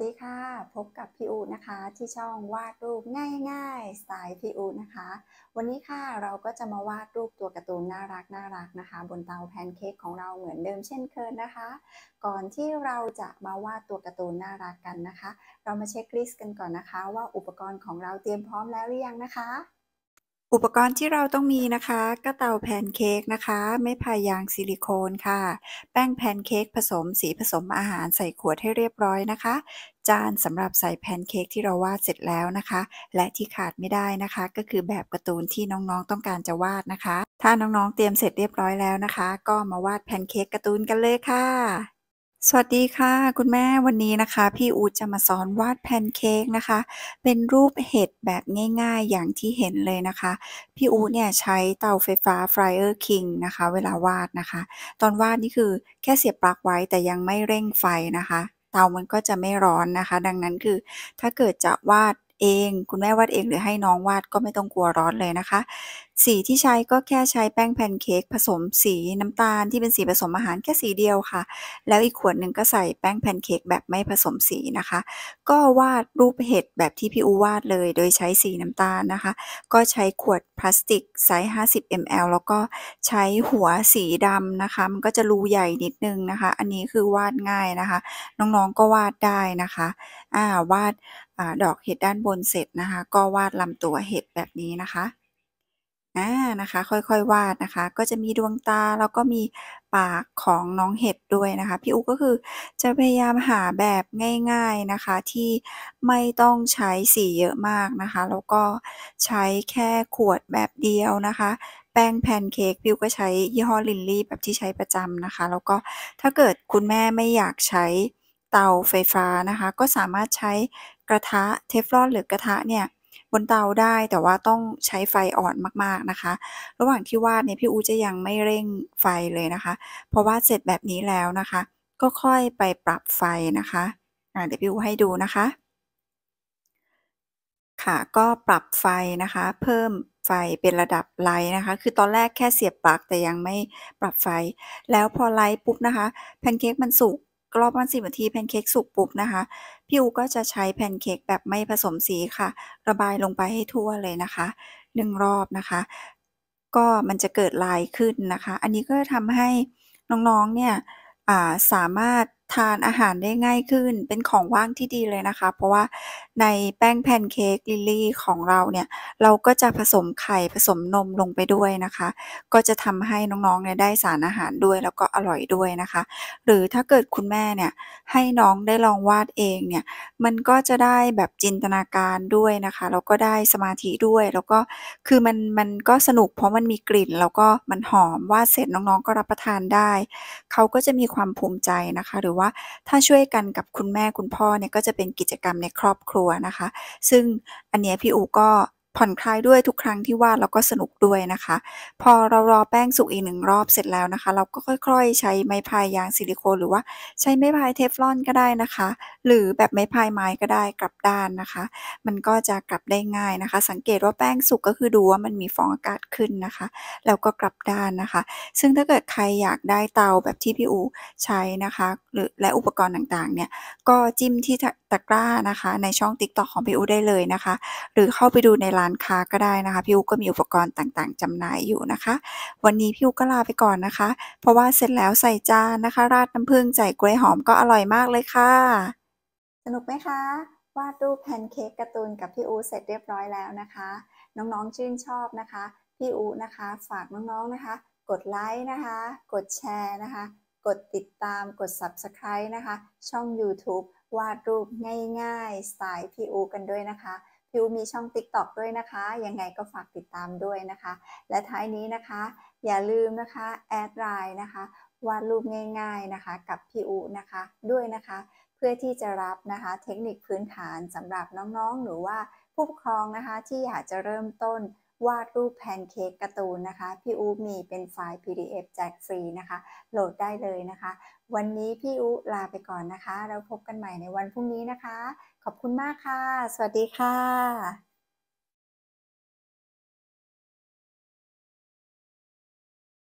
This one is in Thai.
สดีค่ะ พบกับพี่อูนะคะ ที่ช่องวาดรูปง่ายๆสไตล์พี่อูนะคะ วันนี้ค่ะเราก็จะมาวาดรูปตัวการ์ตูนน่ารักน่ารักนะคะ บนเตาแพนเค้กของเราเหมือนเดิมเช่นเคยนะคะ ก่อนที่เราจะมาวาดตัวการ์ตูนน่ารักกันนะคะ เรามาเช็คลิสต์กันก่อนนะคะ ว่าอุปกรณ์ของเราเตรียมพร้อมแล้วหรือยังนะคะอุปกรณ์ที่เราต้องมีนะคะ ก็เตาแพนเค้กนะคะ ไม่พายางซิลิโคนค่ะ แป้งแพนเค้กผสมสีผสมอาหารใส่ขวดให้เรียบร้อยนะคะ จานสำหรับใส่แพนเค้กที่เราวาดเสร็จแล้วนะคะ และที่ขาดไม่ได้นะคะ ก็คือแบบการ์ตูนที่น้องๆต้องการจะวาดนะคะ ถ้าน้องๆเตรียมเสร็จเรียบร้อยแล้วนะคะ ก็มาวาดแพนเค้กการ์ตูนกันเลยค่ะสวัสดีค่ะ คุณแม่วันนี้นะคะ พี่อูจะมาสอนวาดแพนเค้กนะคะ เป็นรูปเห็ดแบบง่าย ๆอย่างที่เห็นเลยนะคะพี่อูเนี่ยใช้เตาไฟฟ้าฟรายเออร์คิงนะคะเวลาวาดนะคะ ตอนวาดนี่คือแค่เสียบปลั๊กไว้แต่ยังไม่เร่งไฟนะคะ เตามันก็จะไม่ร้อนนะคะ ดังนั้นคือถ้าเกิดจะวาดเอง คุณแม่วาดเองหรือให้น้องวาดก็ไม่ต้องกลัวร้อนเลยนะคะสีที่ใช้ก็แค่ใช้แป้งแพนเค้กผสมสีน้ำตาลที่เป็นสีผสมอาหารแค่สีเดียวค่ะ แล้วอีกขวดหนึ่งก็ใส่แป้งแพนเค้กแบบไม่ผสมสีนะคะ ก็วาดรูปเห็ดแบบที่พี่อูวาดเลย โดยใช้สีน้ำตาลนะคะ ก็ใช้ขวดพลาสติกไซส์50 ml แล้วก็ใช้หัวสีดำนะคะมันก็จะรูใหญ่นิดนึงนะคะ อันนี้คือวาดง่ายนะคะ น้องๆก็วาดได้นะคะอ่าวาดอดอกเห็ดด้านบนเสร็จนะคะ ก็วาดลำตัวเห็ดแบบนี้นะคะอ่านะคะค่อยๆวาดนะคะ ก็จะมีดวงตาแล้วก็มีปากของน้องเห็ดด้วยนะคะพี่อุ๊ก็คือจะพยายามหาแบบง่าย ๆนะคะ ที่ไม่ต้องใช้สีเยอะมากนะคะแล้วก็ใช้แค่ขวดแบบเดียวนะคะ แป้งแพนเค้กพี่อุ๊ก็ใช้ยี่ห้อลินลี่แบบที่ใช้ประจำนะคะ แล้วก็ถ้าเกิดคุณแม่ไม่อยากใช้เตาไฟฟ้านะคะ ก็สามารถใช้กระทะเทฟลอนหรือกระทะเนี่ยบนเตาได้แต่ว่าต้องใช้ไฟอ่อนมากๆนะคะ ระหว่างที่วาดเนี่ยพี่อูจะยังไม่เร่งไฟเลยนะคะเพราะว่าเสร็จแบบนี้แล้วนะคะ ก็ค่อยไปปรับไฟนะคะะเดี๋ยวพี่อูให้ดูนะคะค่ะก็ปรับไฟนะคะเพิ่มไฟเป็นระดับไลท์นะคะ คือตอนแรกแค่เสียบปลั๊กแต่ยังไม่ปรับไฟ แล้วพอไลท์ปุ๊บนะคะ แพนเค้กมันสุกกรอบวันสิบนาทีแพนเค้กสุกปุ๊บนะคะพี่อูก็จะใช้แพนเค้กแบบไม่ผสมสีค่ะ ระบายลงไปให้ทั่วเลยนะคะ หนึ่งรอบนะคะ ก็มันจะเกิดลายขึ้นนะคะ อันนี้ก็ทำให้น้องๆเนี่ยสามารถทานอาหารได้ง่ายขึ้นเป็นของว่างที่ดีเลยนะคะ เพราะว่าในแป้งแพนเค้กลิลลี่ของเราเนี่ยเราก็จะผสมไข่ผสมนมลงไปด้วยนะคะก็จะทำให้น้องๆเนี่ยได้สารอาหารด้วย แล้วก็อร่อยด้วยนะคะ หรือถ้าเกิดคุณแม่เนี่ยให้น้องได้ลองวาดเองเนี่ยมันก็จะได้แบบจินตนาการด้วยนะคะแล้วก็ได้สมาธิด้วยแล้วก็คือมันมันก็สนุก เพราะมันมีกลิ่นแล้วก็มันหอมวาดเสร็จน้องๆ ก็รับประทานได้ เขาก็จะมีความภูมิใจนะคะหรือว่าถ้าช่วยกันกับคุณแม่คุณพ่อเนี่ยก็จะเป็นกิจกรรมในครอบครัวนะคะ ซึ่งอันเนี้ยพี่อูก็ผ่อนคลายด้วยทุกครั้งที่วาดแล้วก็สนุกด้วยนะคะ พอเรารอแป้งสุกอีกหนึ่งรอบเสร็จแล้วนะคะ เราก็ค่อยๆ ใช้ไม้พายยางซิลิโคนหรือว่า ใช้ไม้พายเทฟลอนก็ได้นะคะ หรือแบบไม้พายไม้ก็ได้กลับด้านนะคะ มันก็จะกลับได้ง่ายนะคะ สังเกตว่าแป้งสุกก็คือดูว่ามันมีฟองอากาศขึ้นนะคะ แล้วก็กลับด้านนะคะ ซึ่งถ้าเกิดใครอยากได้เตาแบบที่พี่อูใช้นะคะ หรือและอุปกรณ์ต่างๆ เนี่ยก็จิ้มที่ตะกร้านะคะ ในช่องติ๊กต็อกของพี่อูได้เลยนะคะ หรือเข้าไปดูในร้านค้าก็ได้นะคะพี่อุก็มีอุปกรณ์ต่างๆ จำหน่ายอยู่นะคะ วันนี้พี่อุก็ลาไปก่อนนะคะ เพราะว่าเสร็จแล้วใส่จานนะคะราดน้ำผึ้งใส่กล้วยหอมก็อร่อยมากเลยค่ะ สนุกไหมคะ วาดรูปแพนเค้กการ์ตูนกับพี่อูเสร็จเรียบร้อยแล้วนะคะ น้อง ๆชื่นชอบนะคะพี่อูนะคะฝากน้องๆนะคะ กดไลค์นะคะกดแชร์นะคะกดติดตามกด Subscribe นะคะ ช่อง YouTube วาดรูป ง่ายๆสไตล์พี่อูกันด้วยนะคะพิวมีช่อง TikTok ด้วยนะคะ ยังไงก็ฝากติดตามด้วยนะคะ และท้ายนี้นะคะอย่าลืมนะคะแอดไลน์นะคะวาดรูปง่ายๆนะคะกับพี่อุนะคะ ด้วยนะคะ เพื่อที่จะรับนะคะเทคนิคพื้นฐานสำหรับน้องๆ หรือว่าผู้ปกครองนะคะที่อยากจะเริ่มต้นวาดรูปแพนเค้กการ์ตูนนะคะ พี่อูมีเป็นไฟล์ PDF แจกฟรีนะคะ โหลดได้เลยนะคะ วันนี้พี่อูลาไปก่อนนะคะแล้วพบกันใหม่ในวันพรุ่งนี้นะคะ ขอบคุณมากค่ะ สวัสดีค่ะ